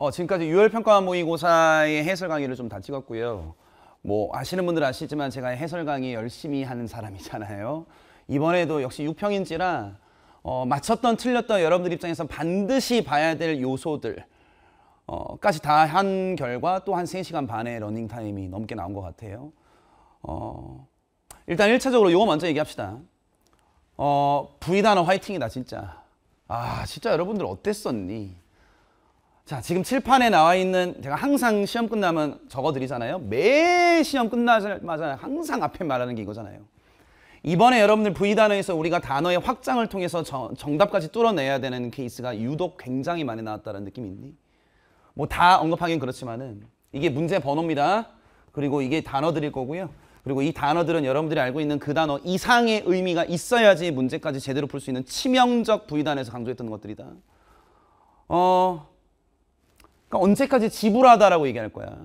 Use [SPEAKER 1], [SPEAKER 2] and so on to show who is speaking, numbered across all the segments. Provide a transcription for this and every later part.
[SPEAKER 1] 어, 지금까지 유월 평가 모의고사의 해설 강의를 좀 다 찍었고요. 뭐 아시는 분들 아시지만 제가 해설 강의 열심히 하는 사람이잖아요. 이번에도 역시 6평인지라 어, 맞췄던 틀렸던 여러분들 입장에서 반드시 봐야 될 요소들 어, 까지 다 한 결과 또 한 3시간 반의 러닝 타임이 넘게 나온 것 같아요. 어, 일단 1차적으로 이거 먼저 얘기합시다. 어, V 단어 화이팅이다 진짜. 아 진짜 여러분들 어땠었니? 자, 지금 칠판에 나와 있는 제가 항상 시험 끝나면 적어 드리잖아요. 매 시험 끝나자마자 항상 앞에 말하는 게 이거잖아요. 이번에 여러분들 V 단어에서 우리가 단어의 확장을 통해서 저, 정답까지 뚫어내야 되는 케이스가 유독 굉장히 많이 나왔다는 느낌이 있니? 뭐 다 언급하긴 그렇지만은 이게 문제 번호입니다. 그리고 이게 단어들일 거고요. 그리고 이 단어들은 여러분들이 알고 있는 그 단어 이상의 의미가 있어야지 문제까지 제대로 풀 수 있는 치명적 부위단에서 강조했던 것들이다. 어, 그러니까 언제까지 지불하다라고 얘기할 거야.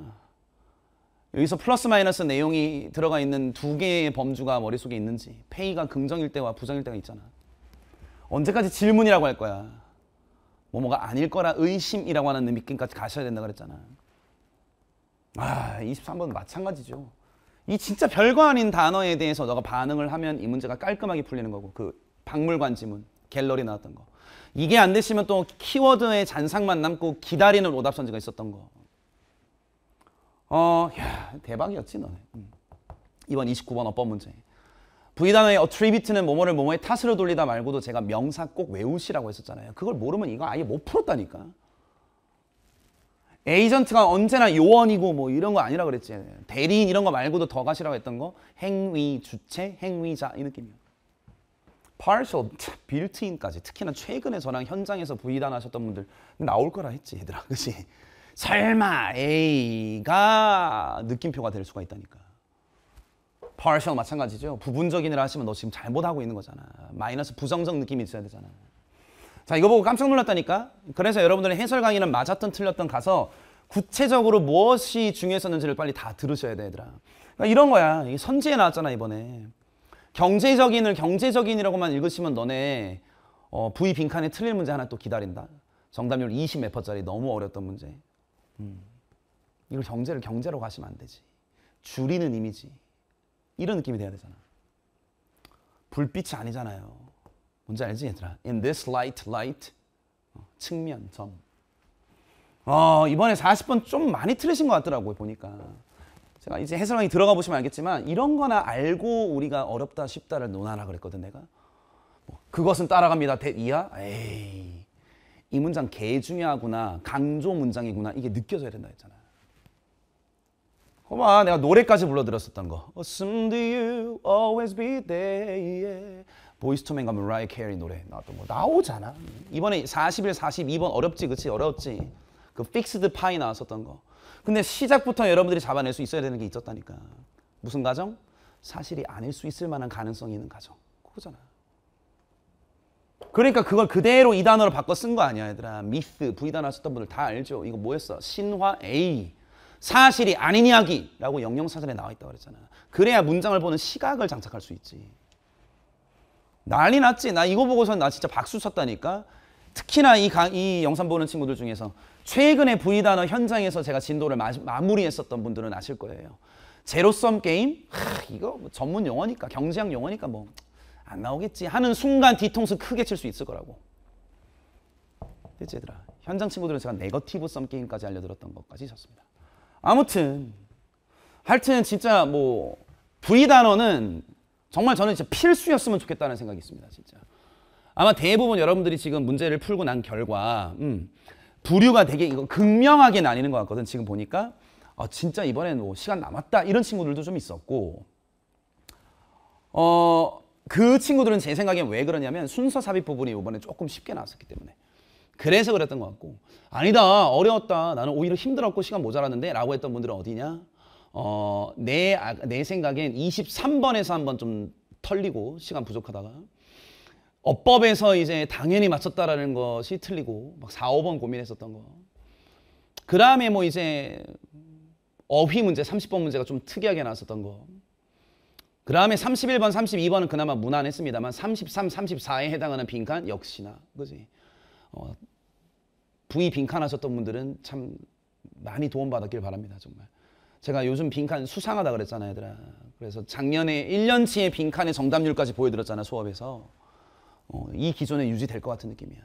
[SPEAKER 1] 여기서 플러스 마이너스 내용이 들어가 있는 두 개의 범주가 머릿속에 있는지 페이가 긍정일 때와 부정일 때가 있잖아. 언제까지 질문이라고 할 거야. 뭐뭐가 아닐 거라 의심이라고 하는 느낌까지 가셔야 된다 그랬잖아. 아, 23번 마찬가지죠. 이 진짜 별거 아닌 단어에 대해서 너가 반응을 하면 이 문제가 깔끔하게 풀리는 거고 그 박물관 지문. 갤러리 나왔던 거. 이게 안 되시면 또 키워드의 잔상만 남고 기다리는 오답 선지가 있었던 거. 어, 야, 대박이었지 너네. 음. 이번 29번 어법 문제. 부의단어의 attribute는 뭐뭐를 뭐뭐의 탓으로 돌리다 말고도 제가 명사 꼭 외우시라고 했었잖아요. 그걸 모르면 이거 아예 못 풀었다니까. 에이전트가 언제나 요원이고 뭐 이런 거 아니라 그랬지. 대리인 이런 거 말고도 더 가시라고 했던 거 행위 주체, 행위자 이 느낌이요. 에 partial, built-in까지 특히나 최근에 저랑 현장에서 부의단하셨던 분들 나올 거라 했지 얘들아 그치? 설마 A가 느낌표가 될 수가 있다니까 partial 마찬가지죠 부분적인을 하시면 너 지금 잘못하고 있는 거잖아 마이너스 부정적 느낌이 있어야 되잖아 자 이거 보고 깜짝 놀랐다니까 그래서 여러분들의 해설 강의는 맞았던 틀렸던 가서 구체적으로 무엇이 중요했었는지를 빨리 다 들으셔야 돼 얘들아 그러니까 이런 거야 선지에 나왔잖아 이번에 경제적인을 경제적인이라고만 읽으시면 너네 어, V 빈칸에 틀릴 문제 하나 또 기다린다. 정답률 20 몇 퍼짜리 너무 어렸던 문제. 음. 이걸 경제를 경제로 가시면 안 되지. 줄이는 이미지. 이런 느낌이 돼야 되잖아. 불빛이 아니잖아요. 뭔지 알지 얘들아? In this light, light. 어, 측면, 점. 어, 이번에 40번 좀 많이 틀리신 것 같더라고요, 보니까. 제가 이제 해설왕이 들어가 보시면 알겠지만 이런 거나 알고 우리가 어렵다 쉽다를 논하라 그랬거든 내가. 뭐, 그것은 따라갑니다. 대 이하? 에이. 이 문장 개 중요하구나. 강조 문장이구나. 이게 느껴져야 된다 했잖아. 거봐 내가 노래까지 불러드렸었던 거. Someday o u always be there. Yeah. 보이스토맨과 라이 캐리 노래 나왔던 거 나오잖아. 이번에 41, 42번 어렵지, 그치? 어렵지. 그 픽스드 파이 나왔었던 거. 근데 시작부터 여러분들이 잡아낼 수 있어야 되는 게 있었다니까. 무슨 가정? 사실이 아닐 수 있을 만한 가능성이 있는 가정. 그거잖아. 그러니까 그걸 그대로 이 단어로 바꿔 쓴 거 아니야, 얘들아. 미스, V단어 썼던 분들 다 알죠? 이거 뭐였어? 신화 A. 사실이 아닌 이야기라고 영영사전에 나와 있다고 그랬잖아. 그래야 문장을 보는 시각을 장착할 수 있지. 난리 났지. 나 이거 보고서 나 진짜 박수 쳤다니까. 특히나 이, 강, 이 영상 보는 친구들 중에서 최근에 V단어 현장에서 제가 진도를 마, 무리했었던 분들은 아실 거예요. 제로섬 게임? 하, 이거 뭐 전문 용어니까 경제학 용어니까 뭐 안 나오겠지 하는 순간 뒤통수 크게 칠 수 있을 거라고. 됐지 얘들아? 현장 친구들은 제가 네거티브 썸 게임까지 알려드렸던 것까지 있습니다 아무튼 하여튼 진짜 뭐 V 단어는 정말 저는 진짜 필수였으면 좋겠다는 생각이 있습니다. 진짜. 아마 대부분 여러분들이 지금 문제를 풀고 난 결과 음, 부류가 되게 이거 극명하게 나뉘는 것 같거든 지금 보니까 어, 진짜 이번엔 뭐 시간 남았다 이런 친구들도 좀 있었고 어, 그 친구들은 제 생각엔 왜 그러냐면 순서 삽입 부분이 이번에 조금 쉽게 나왔었기 때문에 그래서 그랬던 것 같고 아니다 어려웠다 나는 오히려 힘들었고 시간 모자랐는데 라고 했던 분들은 어디냐 어, 내, 아, 내 생각엔 23번에서 한번 좀 털리고 시간 부족하다가 어법에서 이제 당연히 맞췄다라는 것이 틀리고 막 4, 5번 고민했었던 거. 그 다음에 뭐 이제 어휘 문제, 30번 문제가 좀 특이하게 나왔었던 거. 그 다음에 31번, 32번은 그나마 무난했습니다만 33, 34에 해당하는 빈칸 역시나 그지 어, 부위 빈칸 하셨던 분들은 참 많이 도움받았길 바랍니다 정말 제가 요즘 빈칸 수상하다 그랬잖아요 얘들아 그래서 작년에 1년치의 빈칸의 정답률까지 보여드렸잖아 요 수업에서 어, 이 기존에 유지될 것 같은 느낌이야.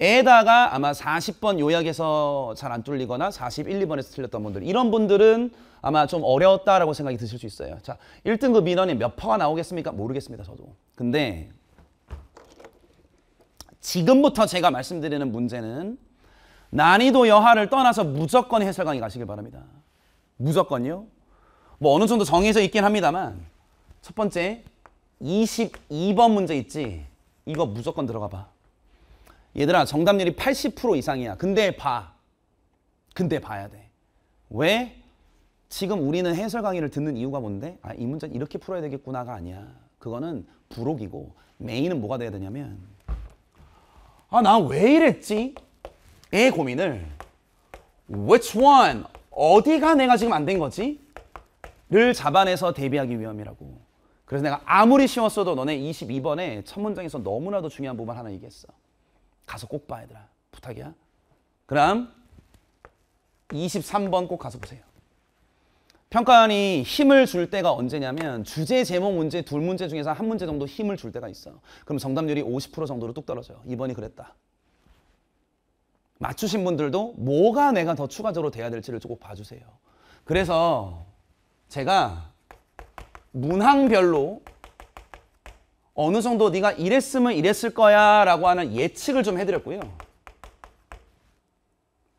[SPEAKER 1] 에다가 아마 40번 요약에서 잘 안 뚫리거나 41, 2번에서 틀렸던 분들 이런 분들은 아마 좀 어려웠다라고 생각이 드실 수 있어요. 자, 1등급 그 민원이 몇 퍼가 나오겠습니까? 모르겠습니다, 저도. 근데 지금부터 제가 말씀드리는 문제는 난이도 여하를 떠나서 무조건 해설강의 가시길 바랍니다. 무조건요. 뭐 어느 정도 정해져 있긴 합니다만 첫 번째 22번 문제 있지. 이거 무조건 들어가 봐. 얘들아 정답률이 80% 이상이야. 근데 봐. 근데 봐야 돼. 왜? 지금 우리는 해설 강의를 듣는 이유가 뭔데? 아, 이 문제 이렇게 풀어야 되겠구나가 아니야. 그거는 부록이고 메인은 뭐가 돼야 되냐면 아, 나 왜 이랬지? 의 고민을 which one? 어디가 내가 지금 안 된 거지? 를 잡아내서 대비하기 위함이라고. 그래서 내가 아무리 쉬웠어도 너네 22번에 첫 문장에서 너무나도 중요한 부분 하나 얘기했어. 가서 꼭 봐, 야되아 부탁이야. 그럼 23번 꼭 가서 보세요. 평가원이 힘을 줄 때가 언제냐면 주제, 제목 문제 둘 문제 중에서 한 문제 정도 힘을 줄 때가 있어. 그럼 정답률이 50% 정도로 뚝 떨어져요. 이번이 그랬다. 맞추신 분들도 뭐가 내가 더 추가적으로 돼야 될지를 조금 봐주세요. 그래서 제가 문항별로 어느 정도 네가 이랬으면 이랬을 거야 라고 하는 예측을 좀 해드렸고요.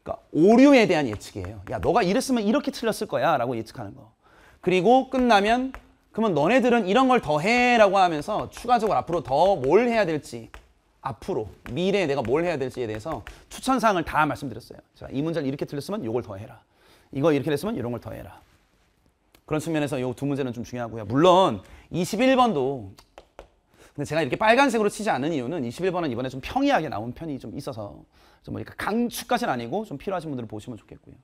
[SPEAKER 1] 그러니까 오류에 대한 예측이에요. 야 너가 이랬으면 이렇게 틀렸을 거야 라고 예측하는 거. 그리고 끝나면 그러면 너네들은 이런 걸 더 해라고 하면서 추가적으로 앞으로 더 뭘 해야 될지 앞으로 미래에 내가 뭘 해야 될지에 대해서 추천사항을 다 말씀드렸어요. 자, 이 문제를 이렇게 틀렸으면 이걸 더 해라. 이거 이렇게 됐으면 이런 걸 더 해라. 그런 측면에서 이 두 문제는 좀 중요하고요. 물론 21번도 근데 제가 이렇게 빨간색으로 치지 않은 이유는 21번은 이번에 좀 평이하게 나온 편이 좀 있어서 좀뭐러니까 강추까지는 아니고 좀 필요하신 분들은 보시면 좋겠고요.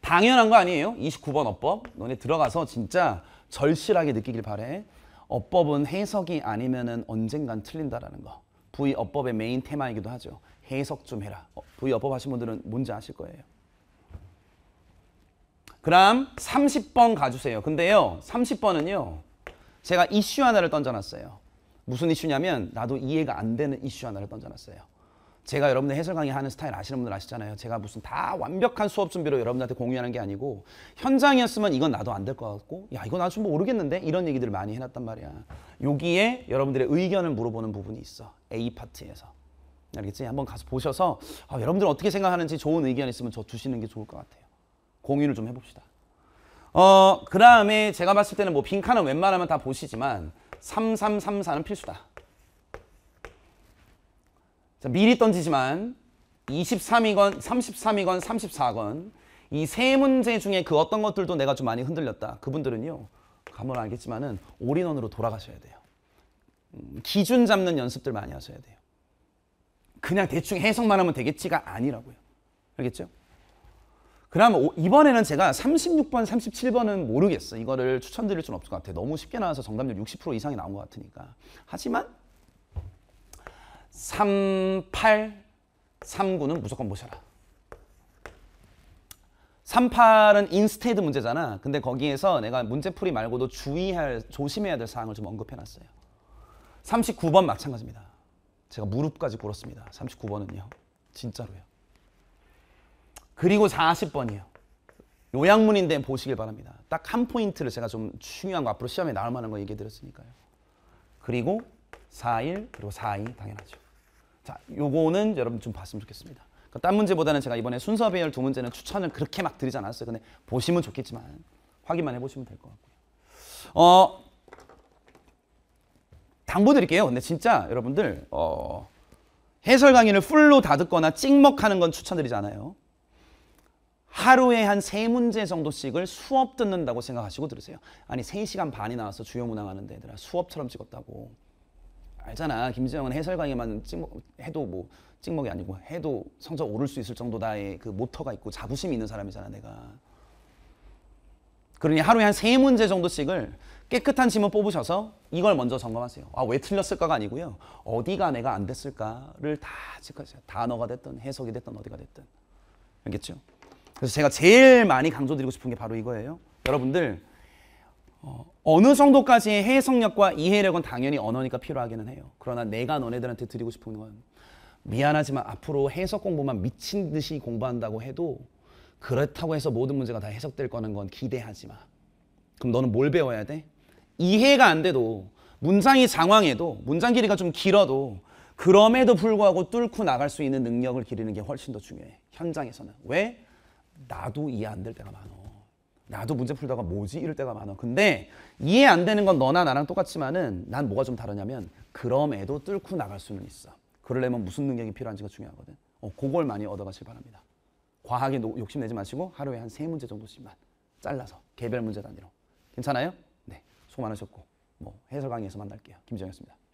[SPEAKER 1] 당연한 거 아니에요? 29번 어법 눈에 들어가서 진짜 절실하게 느끼길 바래. 어법은 해석이 아니면은 언젠간 틀린다라는 거. 부 V 어법의 메인 테마이기도 하죠. 해석 좀 해라. 어, 부 V 어법 하신 분들은 뭔지 아실 거예요. 그럼 30번 가주세요. 근데요. 30번은요. 제가 이슈 하나를 던져놨어요. 무슨 이슈냐면 나도 이해가 안 되는 이슈 하나를 던져놨어요. 제가 여러분들 해설 강의 하는 스타일 아시는 분들 아시잖아요. 제가 무슨 다 완벽한 수업 준비로 여러분들한테 공유하는 게 아니고 현장이었으면 이건 나도 안 될 것 같고 야 이거 나좀 뭐 모르겠는데 이런 얘기들을 많이 해놨단 말이야. 여기에 여러분들의 의견을 물어보는 부분이 있어. A 파트에서. 알겠지? 한번 가서 보셔서 아, 여러분들 어떻게 생각하는지 좋은 의견 있으면 저 주시는 게 좋을 것 같아요. 공유를 좀 해봅시다. 어, 그 다음에 제가 봤을 때는 뭐 빈칸은 웬만하면 다 보시지만 3334는 필수다. 자, 미리 던지지만 23이건 33이건 34건 이 세 문제 중에 그 어떤 것들도 내가 좀 많이 흔들렸다. 그분들은요. 가면 알겠지만은 올인원으로 돌아가셔야 돼요. 음, 기준 잡는 연습들 많이 하셔야 돼요. 그냥 대충 해석만 하면 되겠지가 아니라고요. 알겠죠? 그럼 이번에는 제가 36번, 37번은 모르겠어. 이거를 추천드릴 수는 없을 것 같아. 너무 쉽게 나와서 정답률 60% 이상이 나온 것 같으니까. 하지만 3, 8, 3 9는 무조건 보셔라. 38은 인스테이드 문제잖아. 근데 거기에서 내가 문제풀이 말고도 주의할, 조심해야 될 사항을 좀 언급해놨어요. 39번 마찬가지입니다. 제가 무릎까지 꿇었습니다. 39번은요. 진짜로요. 그리고 40번이요. 요양문인데 보시길 바랍니다. 딱 한 포인트를 제가 좀 중요한 거 앞으로 시험에 나올 만한 거 얘기해 드렸으니까요. 그리고 4일 그리고 4이 당연하죠. 자, 요거는 여러분 좀 봤으면 좋겠습니다. 그러니까 딴 문제보다는 제가 이번에 순서 배열 두 문제는 추천을 그렇게 막 드리지 않았어요. 근데 보시면 좋겠지만 확인만 해보시면 될 것 같고요. 어, 당부 드릴게요. 근데 진짜 여러분들 어, 해설 강의를 풀로 다 듣거나 찍먹하는 건 추천드리지 않아요. 하루에 한 세 문제 정도씩을 수업 듣는다고 생각하시고 들으세요. 아니 3시간 반이 나와서 주요 문항 하는데 얘들아 수업처럼 찍었다고. 알잖아. 김지영은 해설 강의만 찍먹, 해도 뭐 찍먹이 아니고 해도 성적 오를 수 있을 정도 나의 그 모터가 있고 자부심이 있는 사람이잖아 내가. 그러니 하루에 한 세 문제 정도씩을 깨끗한 지문 뽑으셔서 이걸 먼저 점검하세요. 아, 왜 틀렸을까가 아니고요. 어디가 내가 안 됐을까를 다 체크하세요. 단어가 됐든 해석이 됐든 어디가 됐든. 알겠죠? 그래서 제가 제일 많이 강조드리고 싶은 게 바로 이거예요. 여러분들 어, 어느 정도까지 해석력과 이해력은 당연히 언어니까 필요하기는 해요. 그러나 내가 너네들한테 드리고 싶은 건 미안하지만 앞으로 해석 공부만 미친 듯이 공부한다고 해도 그렇다고 해서 모든 문제가 다 해석될 거는 건 기대하지 마. 그럼 너는 뭘 배워야 돼? 이해가 안 돼도 문장이 장황해도 문장 길이가 좀 길어도 그럼에도 불구하고 뚫고 나갈 수 있는 능력을 기르는 게 훨씬 더 중요해. 현장에서는. 왜? 나도 이해 안 될 때가 많아 나도 문제 풀다가 뭐지? 이럴 때가 많아. 근데 이해 안 되는 건 너나 나랑 똑같지만은 난 뭐가 좀 다르냐면 그럼에도 뚫고 나갈 수는 있어. 그러려면 무슨 능력이 필요한지가 중요하거든. 어, 그걸 많이 얻어가실 바랍니다. 과하게 노, 욕심내지 마시고 하루에 한 세 문제 정도씩만 잘라서 개별 문제 단위로. 괜찮아요? 네. 수고 많으셨고 뭐 해설 강의에서 만날게요. 김정현입니다.